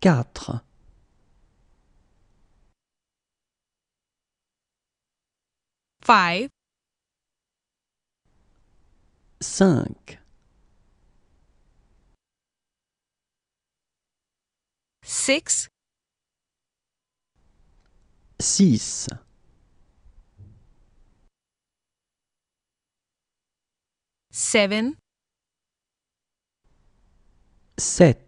4. 5 5. 6. 6. 7. 7.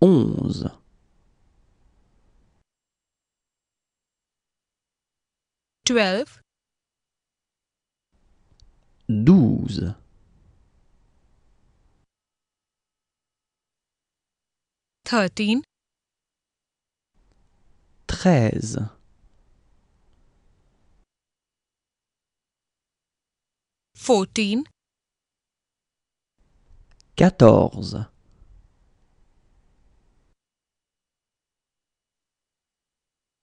onze twelve douze thirteen treize fourteen quatorze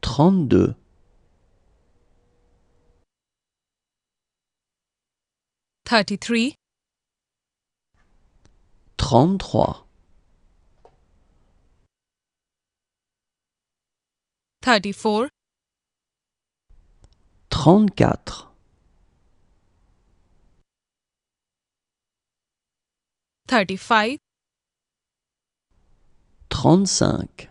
trente-deux trente-trois 35. trente-quatre trente-cinq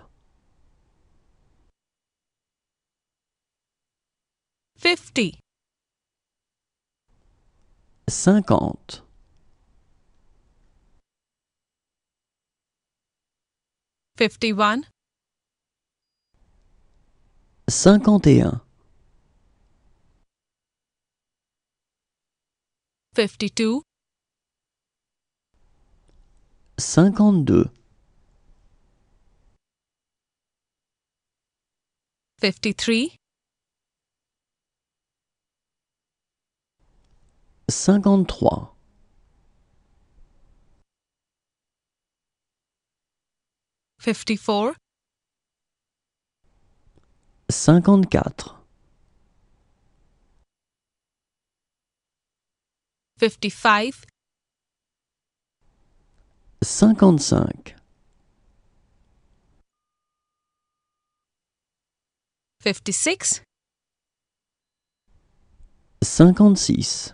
fifty. Cinquante. Fifty-one. Cinquante et un. Fifty-two. Cinquante-deux. Fifty-three. cinquante-trois. four Cinquante-quatre. Cinquante-cinq. six Cinquante-six.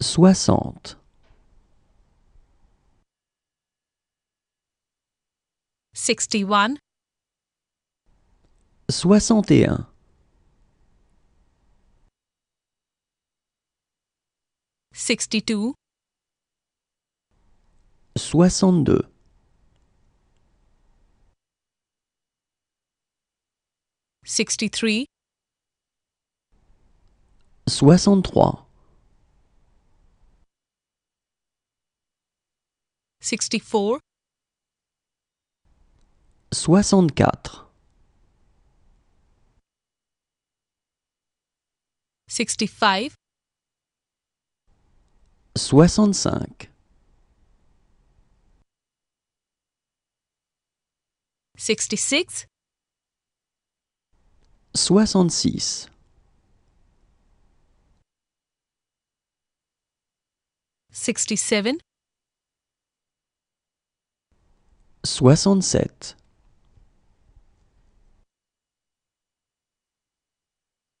soixante. Sixty-one. Soixante et un. Sixty-two. Soixante-deux. Sixty-three. Soixante-trois. 64 64 65 65 66 66 67 67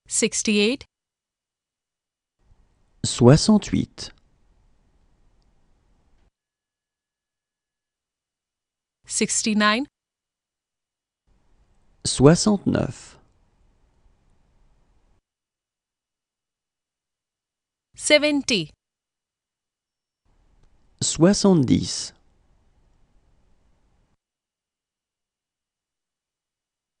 68 68 69 69 70 70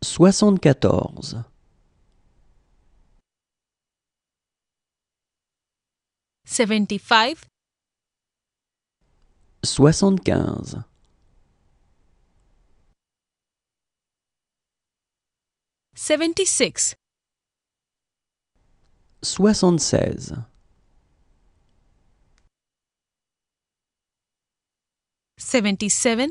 74 75 75 76 76 77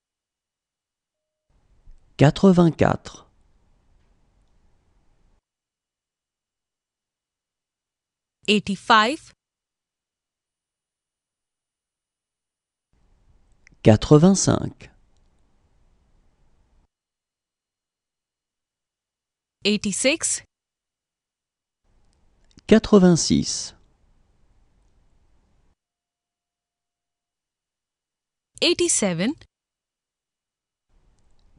84 85 85 86 86 87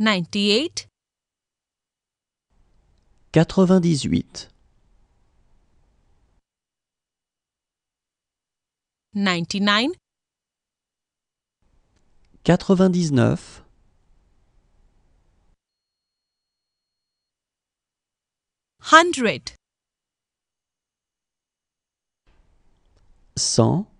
98 98 99 99 100 100